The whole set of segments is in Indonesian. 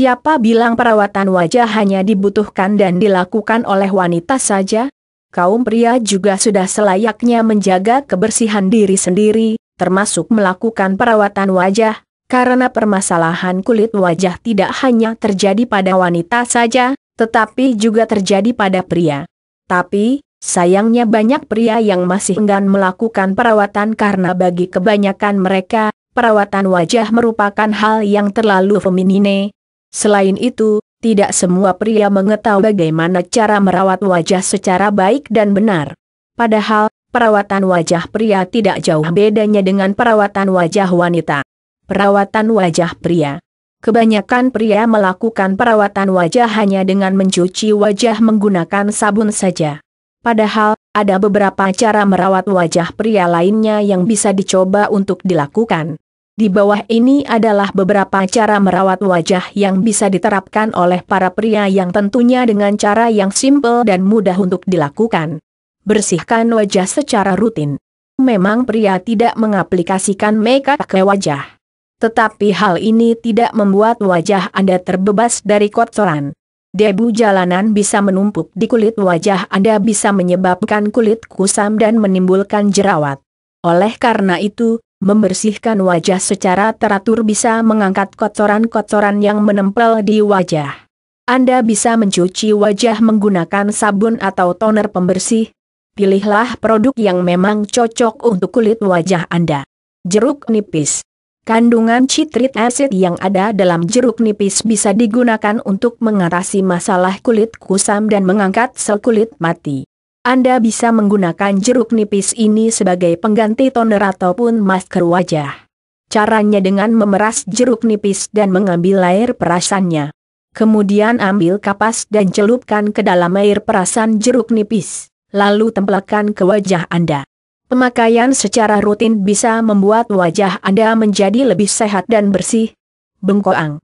Siapa bilang perawatan wajah hanya dibutuhkan dan dilakukan oleh wanita saja? Kaum pria juga sudah selayaknya menjaga kebersihan diri sendiri, termasuk melakukan perawatan wajah, karena permasalahan kulit wajah tidak hanya terjadi pada wanita saja, tetapi juga terjadi pada pria. Tapi, sayangnya banyak pria yang masih enggan melakukan perawatan karena bagi kebanyakan mereka, perawatan wajah merupakan hal yang terlalu feminine, Selain itu, tidak semua pria mengetahui bagaimana cara merawat wajah secara baik dan benar. Padahal, perawatan wajah pria tidak jauh bedanya dengan perawatan wajah wanita. Perawatan wajah pria Kebanyakan pria melakukan perawatan wajah hanya dengan mencuci wajah menggunakan sabun saja. Padahal, ada beberapa cara merawat wajah pria lainnya yang bisa dicoba untuk dilakukan. Di bawah ini adalah beberapa cara merawat wajah yang bisa diterapkan oleh para pria yang tentunya dengan cara yang simpel dan mudah untuk dilakukan. Bersihkan wajah secara rutin. Memang pria tidak mengaplikasikan makeup ke wajah. Tetapi hal ini tidak membuat wajah Anda terbebas dari kotoran. Debu jalanan bisa menumpuk di kulit wajah Anda bisa menyebabkan kulit kusam dan menimbulkan jerawat. Oleh karena itu, membersihkan wajah secara teratur bisa mengangkat kotoran-kotoran yang menempel di wajah. Anda bisa mencuci wajah menggunakan sabun atau toner pembersih. Pilihlah produk yang memang cocok untuk kulit wajah Anda. Jeruk nipis Kandungan citrit acid yang ada dalam jeruk nipis bisa digunakan untuk mengatasi masalah kulit kusam dan mengangkat sel kulit mati. Anda bisa menggunakan jeruk nipis ini sebagai pengganti toner ataupun masker wajah. Caranya dengan memeras jeruk nipis dan mengambil air perasannya. Kemudian ambil kapas dan celupkan ke dalam air perasan jeruk nipis, lalu tempelkan ke wajah Anda. Pemakaian secara rutin bisa membuat wajah Anda menjadi lebih sehat dan bersih. Bengkoang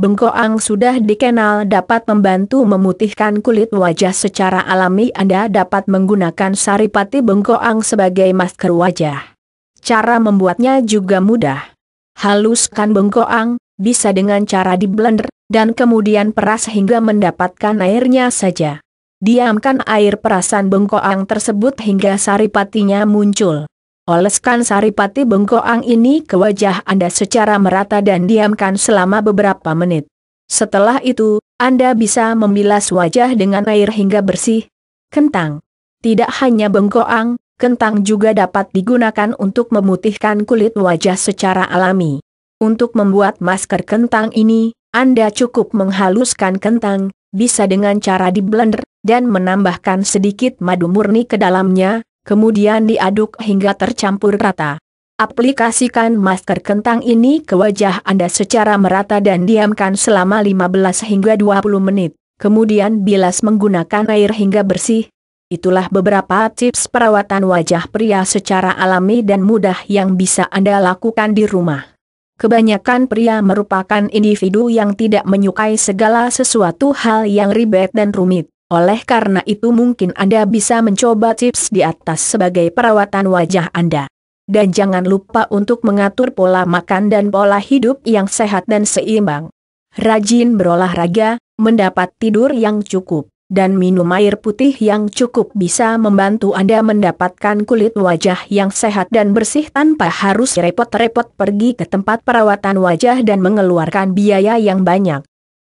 Bengkoang sudah dikenal dapat membantu memutihkan kulit wajah secara alami Anda dapat menggunakan saripati bengkoang sebagai masker wajah. Cara membuatnya juga mudah. Haluskan bengkoang, bisa dengan cara di blender, dan kemudian peras hingga mendapatkan airnya saja. Diamkan air perasan bengkoang tersebut hingga saripatinya muncul. Oleskan saripati bengkoang ini ke wajah Anda secara merata dan diamkan selama beberapa menit. Setelah itu, Anda bisa membilas wajah dengan air hingga bersih. Kentang. Tidak hanya bengkoang, kentang juga dapat digunakan untuk memutihkan kulit wajah secara alami. Untuk membuat masker kentang ini, Anda cukup menghaluskan kentang, bisa dengan cara di blender dan menambahkan sedikit madu murni ke dalamnya, kemudian diaduk hingga tercampur rata. Aplikasikan masker kentang ini ke wajah Anda secara merata dan diamkan selama 15 hingga 20 menit, kemudian bilas menggunakan air hingga bersih. Itulah beberapa tips perawatan wajah pria secara alami dan mudah yang bisa Anda lakukan di rumah. Kebanyakan pria merupakan individu yang tidak menyukai segala sesuatu hal yang ribet dan rumit. Oleh karena itu mungkin Anda bisa mencoba tips di atas sebagai perawatan wajah Anda. Dan jangan lupa untuk mengatur pola makan dan pola hidup yang sehat dan seimbang. Rajin berolahraga, mendapat tidur yang cukup, dan minum air putih yang cukup bisa membantu Anda mendapatkan kulit wajah yang sehat dan bersih tanpa harus repot-repot pergi ke tempat perawatan wajah dan mengeluarkan biaya yang banyak.